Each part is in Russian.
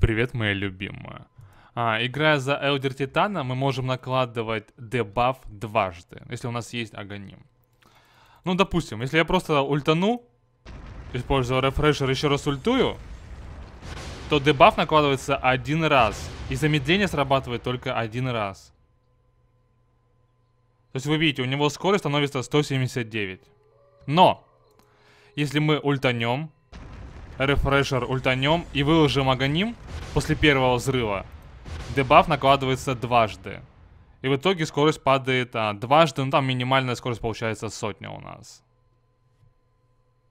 Привет, моя любимая. А, играя за Элдер Титана, мы можем накладывать дебаф дважды, если у нас есть аганим. Ну, допустим, если я просто ультану, используя рефрешер, еще раз ультую, то дебаф накладывается один раз. И замедление срабатывает только один раз. То есть вы видите, у него скорость становится 179. Но, если мы ультанем, рефрешер ультанем и выложим аганим после первого взрыва, дебаф накладывается дважды. И в итоге скорость падает а, дважды, ну там минимальная скорость получается сотня у нас.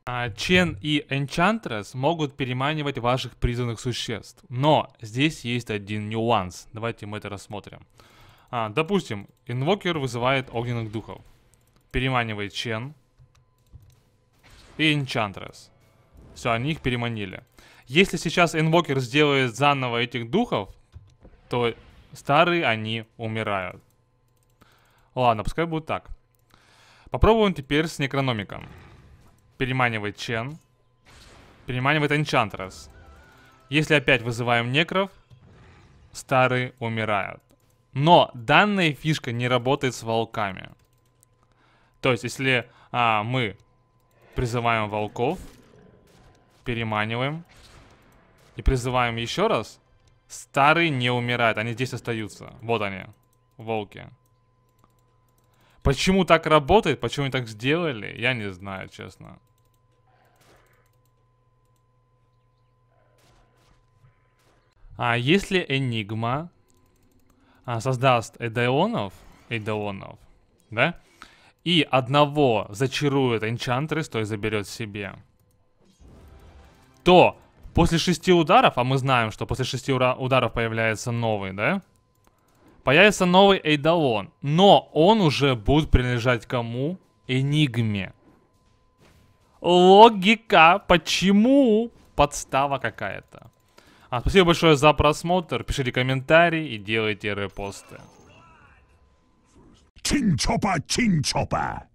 А, Чен и Энчантрес могут переманивать ваших призванных существ. Но здесь есть один нюанс. Давайте мы это рассмотрим. А, допустим, инвокер вызывает огненных духов. Переманивает Чен и Энчантрес. Все, они их переманили. Если сейчас инвокер сделает заново этих духов, то старые они умирают. Ладно, пускай будет так. Попробуем теперь с некрономиком. Переманивать Чен. Переманивает Энчантрес. Если опять вызываем некров, старые умирают. Но данная фишка не работает с волками. То есть, если а, мы призываем волков, переманиваем. И призываем еще раз. Старые не умирают, они здесь остаются. Вот они, волки. Почему так работает, почему они так сделали, я не знаю, честно. А если Энигма а, создаст Эдеонов, Эдеонов, да, и одного зачарует Энчантрес, то есть заберет себе, то после шести ударов, а мы знаем, что после шести ударов появляется новый, да? Появится новый Эйдалон, но он уже будет принадлежать кому? Энигме. Логика, почему? Подстава какая-то. А, спасибо большое за просмотр, пишите комментарии и делайте репосты. Чинчопа, чинчопа.